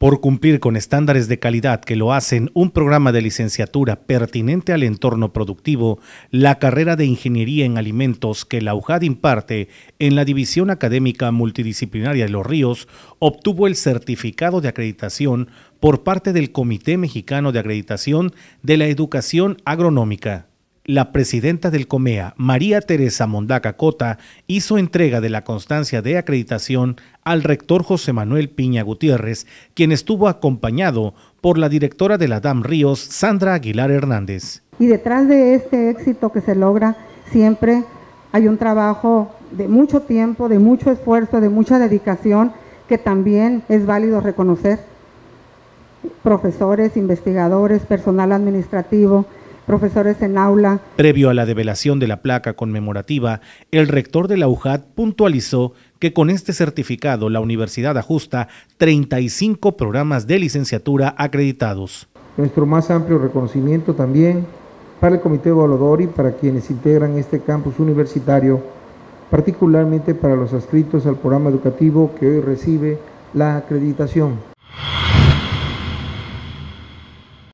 Por cumplir con estándares de calidad que lo hacen un programa de licenciatura pertinente al entorno productivo, la carrera de Ingeniería en Alimentos que la UJAD imparte en la División Académica Multidisciplinaria de Los Ríos obtuvo el certificado de acreditación por parte del Comité Mexicano de Acreditación de la Educación Agronómica la presidenta del COMEA, María Teresa Mondaca Cota, hizo entrega de la constancia de acreditación al rector José Manuel Piña Gutiérrez, quien estuvo acompañado por la directora de la DAM Ríos, Sandra Aguilar Hernández. Y detrás de este éxito que se logra, siempre hay un trabajo de mucho tiempo, de mucho esfuerzo, de mucha dedicación, que también es válido reconocer. Profesores, investigadores, personal administrativo, profesores en aula. Previo a la develación de la placa conmemorativa, el rector de la UJAT puntualizó que con este certificado la universidad ajusta 35 programas de licenciatura acreditados. Nuestro más amplio reconocimiento también para el Comité Evaluador y para quienes integran este campus universitario, particularmente para los adscritos al programa educativo que hoy recibe la acreditación.